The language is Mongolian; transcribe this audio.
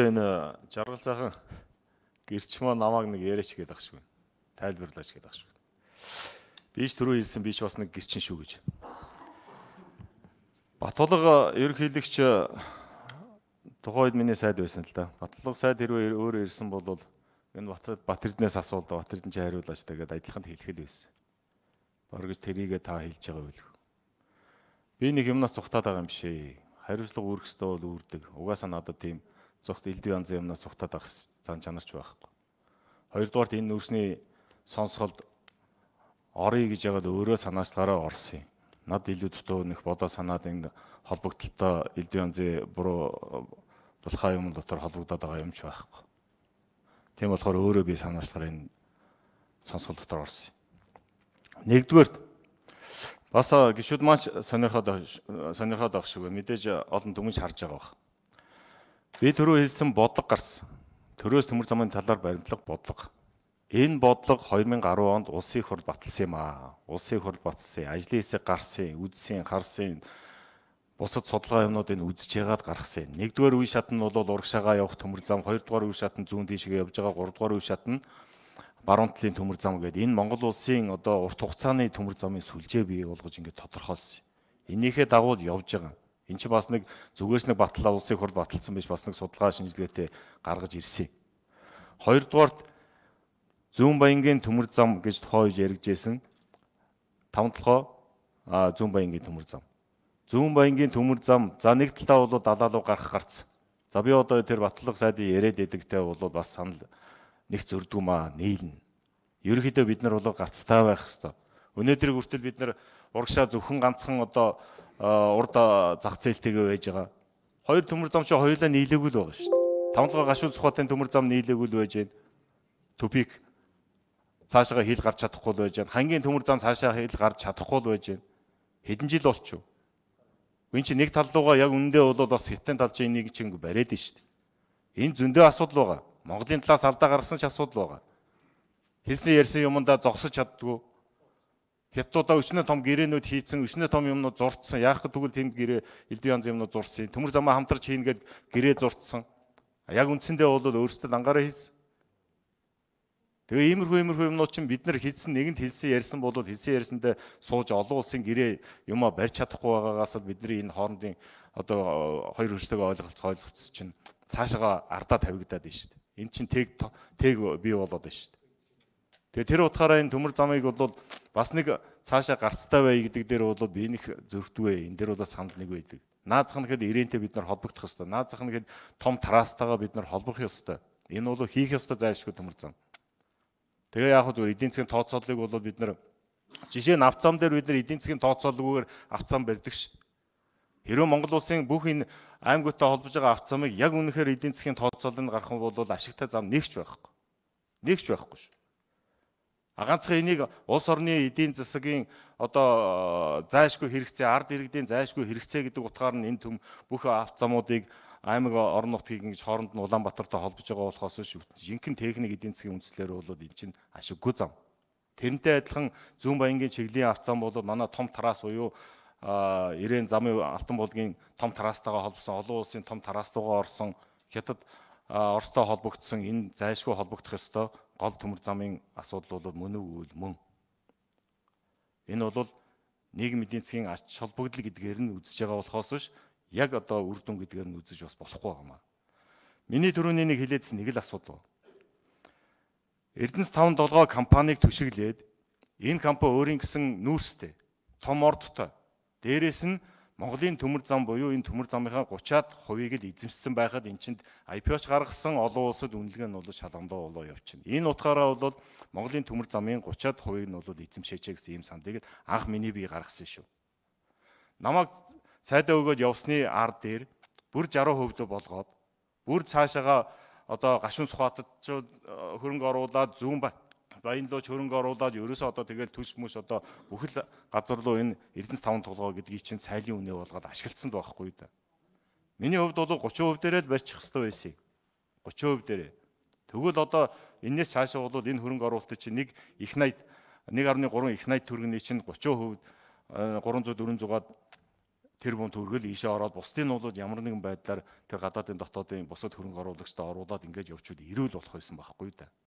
Энэ э, жаргал сайхан гэрчмөө намайг нэг яриач гээд ахшгүй. Тайлбарлаач гээд ахшгүй. Би ч түрүү хэлсэн би ч бас нэг гэрчин шүү гэж. Батулга ерөнхийлөгч э, тухайд миний сайд байсан л да. Батлог сайд хэрвээ өөрөө ирсэн бол энэ Батрад Батэрднээс асуулт Батэрдэн чи хариулаач тэгээд ажилханд хэлэхэд байсан. Бараг тэрийгэ та хэлж байгаа үлх. Би нэг юмнаас цухтаад байгаа юм шээ. Хариуцлага үүрэх ёстой бол үүрдэг. Угаасаа надад тийм зүгт элдв янзын юмнаас цухтаад байх зан чанарч байхгүй. Хоёрдугаарт энэ нүрсний сонсголд орё гэж ягаад өөрөө санаачлаараа орсон юм. Над илүү дутуу нэх бодоо санаад энэ холбогдлолтой элдв янзын буруу булхаа юм дотор холбогдоод байгаа юм ч байхгүй. Тийм болохоор өөрөө би санаачлаараа энэ сонсголт дотор орсон юм. Нэгдүгээрт бас гişүүд маш сонирхоод сонирхоод авах шүүгээ мэдээж олон дүнж харж байгаа бах. Би түрүү хэлсэн бодлого гарсан. Төрөөс төмөр замын талаар баримтлах бодлого. Энэ бодлого 2010 онд улсын хурл батлсан юм аа. Улсын хурл батлсан, ажлын хэсэг гарсан, үдсэн, харсан бусад судалгаа юмнуудыг үзэж яагаад гаргасан юм. Нэгдүгээр үе шат нь бол урагшаагаа явах төмөр зам, хоёрдугаар үе шат нь зүүн тийшгээ явж байгаа, гуравдугаар үе шат нь баруун талын төмөр зам гэдэг. Энэ Монгол улсын одоо урт хугацааны төмөр замын сүлжээ бий болгож ингээд тодорхойлсон. Энийхээ дагуу явж байгаа. Эн чинь бас нэг зүгээс нэг батлаа улсыг хурд баталсан биш бас нэг судалгаа шинжилгээтэй гаргаж ирсэн. Хоёрдугаарт Зүүн Баянгийн төмөр зам гэж тухайн үед яригджсэн таван толгой Зүүн Баянгийн төмөр зам. Зүүн Баянгийн төмөр зам за нэг талдаа бол далаа руу гарах гарц. За би одоо тэр батлах сайдын яриад идэгтэй бол бас санал нэг зөрдгүү маа нийлнэ. Ерөнхийдөө бид нар бол гарцтай байх хэвээр. Өнөөдрийг хүртэл бид нар урагшаа зөвхөн ганцхан одоо Э, урд зах зээлтэйгээ байж байгаа. Хоёр төмөр зам чинь хоёулаа нийлээгүй л байгаа шүү дээ. Тавталгаа гашуун цухатын төмөр зам нийлээгүй л байж гээд топик цаашаа хил гарч чадахгүй л байж гээд хангийн төмөр зам цаашаа хил гарч чадахгүй л байж гээд хэдэн жил болчих вэ? Энд чинь нэг тал руугаа яг үндэ бол бас хитэн тал чинь энийг чинь бариад нь шүү дээ. Энэ зөндөө асуудал байгаа. Монголын талаас алдаа гаргасан ч асуудал байгаа. Хэлсэн ярьсан юмдаа зогсож чаддгүй Хятадуудаа өчнөө том гэрээнүүд хийцэн, өчнөө том юмнууд зурцсан. Яах гэвэл тэнд гэрээ элдв янз юмнууд зурцсан. Төмөр замаа хамтарч хийнгээд гэрээ зурцсан. Яг үндсэндээ бол өөрсдөө дангаараа хийсэн. Тэгээ иймэрхүү иймэрхүү юмнууд чинь бид нар хийсэн нэгэнд хэлсэн ярьсан бол хэлсэн ярьсандээ сууж олон улсын гэрээ юмаа барьж чадахгүй байгаагаас л бидний энэ хоорондын одоо хоёр хөрштэйгээ ойлголц ойлголцсон чинь цаашаага ардаа тавигдаад байна шүү дээ. Энд чинь тэг тэг бий болоод байна шүү дээ. Тэгээ тэр утгаараа энэ төмөр замыг бол бас нэг цаашаа гарцтай бай гэдэг дээр бол би нэг зөртвэ. Энд дээр бол бас санал нэг байдаг. Наазах нь гэхэд ирээнтэй бид нар холбогдох ёстой. Наазах нь гэхэд том тарастайгаа бид нар холбох ёстой. Энэ бол хийх ёстой зайлшгүй төмөр зам. Тэгээ яг зүгээр эдийн засгийн тооцоолыг бол бид нар жишээ нь авц зам дээр бид нар эдийн засгийн тооцоолгүйгээр авц зам барьдаг шүү дээ. Хэрвээ Монгол улсын бүх энэ аймагуудтай холбож байгаа авц замыг яг үнэхээр эдийн засгийн тооцоололд гарах нь бол ашигтай зам нэгч байхгүй. Нэгч байхгүй шүү. А ганцхан энийг улс орны эдийн засгийн одоо э, зайлшгүй хэрэгцээ, ард иргэдийн зайлшгүй хэрэгцээ гэдэг утгаар нь энэ төм бүх авт замуудыг аймаг орон нутгийг ингэж хооронд нь Улаанбаатартай холбож байгаа болохоос шүү. Жинхэнэ техник эдийн засгийн үндслээр бол энэ чинь ашиггүй зам. Тэрнтэй адилхан Зүүн Баянгийн чиглийн авт зам бол манай том тараас буюу э, Ирээн замын Алтан булгийн том тарастайгаа холбосон олон улсын том тарастайгаа орсон хятад э, Оростой холбогдсон энэ зайлшгүй холбогдох ёстой гол төмөр замын асуудал бол мөн үгүй мөн. Энэ бол нийгэм эдийн засгийн ач холбогдол гэдгээр нь үзэж байгаа болохоос биш яг одоо үр дүн гэдгээр нь үзэж бас болохгүй юм аа. Миний түрүүний нэг хилээдсэн нэг л асуудал. Эрдэнэс 5 7 компанийг төшиглээд энэ компани өөрийн гэсэн нүүрстэй том ордтой дээрэс нь Монголын төмөр зам буюу энэ төмөр замынхаа 30-аад хувийг л эзэмшсэн байхад эн чинд IPO-ч гаргасан олон улсад үнэлгээ нь бол шалгандаа болоо явчихна. Энэ утгаараа бол Монголын төмөр замын 30-аад хувийг нь бол эзэмшээч гэсэн ийм сандыг анх миний бие гаргасан шүү. Намаг сайдаа өгөөд явсны ард дээр бүр 60% л болгоод бүр цаашаага одоо гашуун сухатад э, хөрөнгө оруулаад зүүн бат баянлууч хөрөнгө оруулаад ерөөсөө одоо тэгэл төлс мөс одоо бүхэл газар руу энэ эрдэнэс таван толгой гэдгийг чинь сайлын үнэ болгоод ашигласан л байхгүй да. Миний хувьд бол 30% дээрээ л барьчих хэвээр байсан. 30% дээрээ. Тэгвэл одоо энээс цаашаа бол энэ хөрөнгө оруулалтыг чинь нэг их найд 1.3 их найд төгрөгийн чинь 30% 300 400-аад тэрбум төгрөгөл ийшээ ороод бусдын нь бол ямар нэгэн байдлаар тэр гадаадын дотоодын бусад хөрөнгө оруулагчдаа оруулаад ингэж явуучвал эрүүл болох байсан байхгүй да.